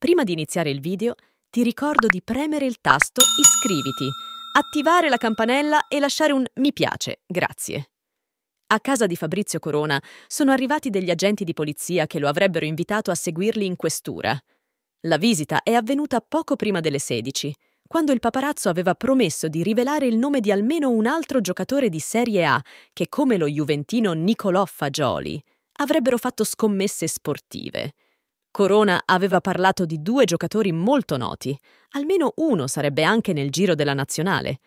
Prima di iniziare il video, ti ricordo di premere il tasto Iscriviti, attivare la campanella e lasciare un mi piace, grazie. A casa di Fabrizio Corona sono arrivati degli agenti di polizia che lo avrebbero invitato a seguirli in questura. La visita è avvenuta poco prima delle 16, quando il paparazzo aveva promesso di rivelare il nome di almeno un altro giocatore di Serie A che, come lo juventino Nicolò Fagioli, avrebbero fatto scommesse sportive. Corona aveva parlato di due giocatori molto noti, almeno uno sarebbe anche nel giro della nazionale.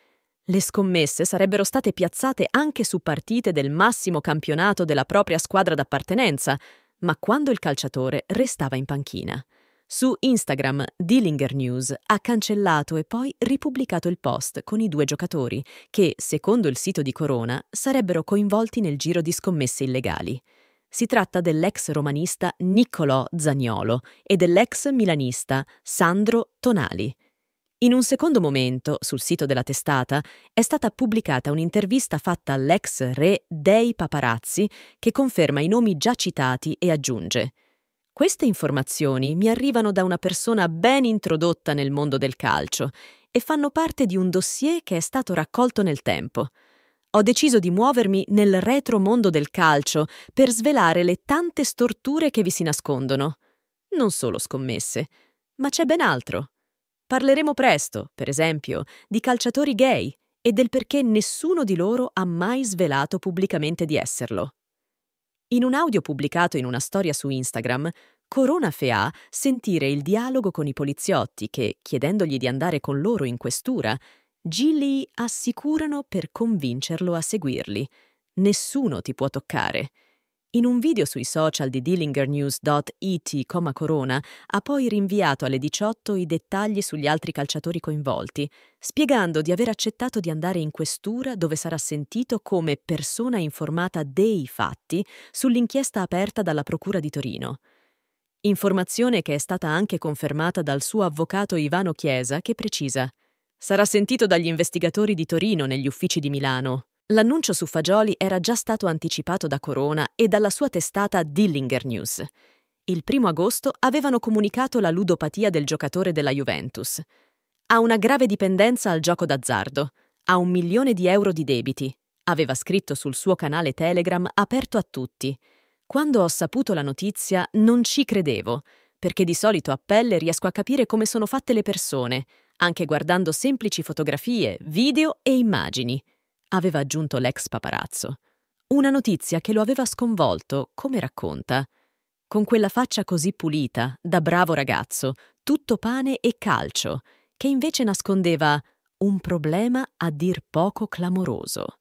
Le scommesse sarebbero state piazzate anche su partite del massimo campionato della propria squadra d'appartenenza, ma quando il calciatore restava in panchina. Su Instagram Dillinger News ha cancellato e poi ripubblicato il post con i due giocatori che, secondo il sito di Corona, sarebbero coinvolti nel giro di scommesse illegali. Si tratta dell'ex romanista Niccolò Zagnolo e dell'ex milanista Sandro Tonali. In un secondo momento, sul sito della testata, è stata pubblicata un'intervista fatta all'ex re dei paparazzi che conferma i nomi già citati e aggiunge Queste informazioni mi arrivano da una persona ben introdotta nel mondo del calcio e fanno parte di un dossier che è stato raccolto nel tempo ho deciso di muovermi nel retro mondo del calcio per svelare le tante storture che vi si nascondono. Non solo scommesse, ma c'è ben altro. Parleremo presto, per esempio, di calciatori gay e del perché nessuno di loro ha mai svelato pubblicamente di esserlo. In un audio pubblicato in una storia su Instagram, Corona Fea sentire il dialogo con i poliziotti che, chiedendogli di andare con loro in questura, Gilly assicurano per convincerlo a seguirli. Nessuno ti può toccare. In un video sui social di dillingernews.it, Corona, ha poi rinviato alle 18 i dettagli sugli altri calciatori coinvolti, spiegando di aver accettato di andare in questura dove sarà sentito come persona informata dei fatti sull'inchiesta aperta dalla Procura di Torino. Informazione che è stata anche confermata dal suo avvocato Ivano Chiesa, che precisa Sarà sentito dagli investigatori di Torino negli uffici di Milano. L'annuncio su Fagioli era già stato anticipato da Corona e dalla sua testata Dillinger News. Il primo agosto avevano comunicato la ludopatia del giocatore della Juventus. Ha una grave dipendenza al gioco d'azzardo. Ha un milione di euro di debiti. Aveva scritto sul suo canale Telegram aperto a tutti. Quando ho saputo la notizia non ci credevo, perché di solito a pelle riesco a capire come sono fatte le persone, anche guardando semplici fotografie, video e immagini, aveva aggiunto l'ex paparazzo. Una notizia che lo aveva sconvolto, come racconta. Con quella faccia così pulita, da bravo ragazzo, tutto pane e calcio, che invece nascondeva un problema a dir poco clamoroso.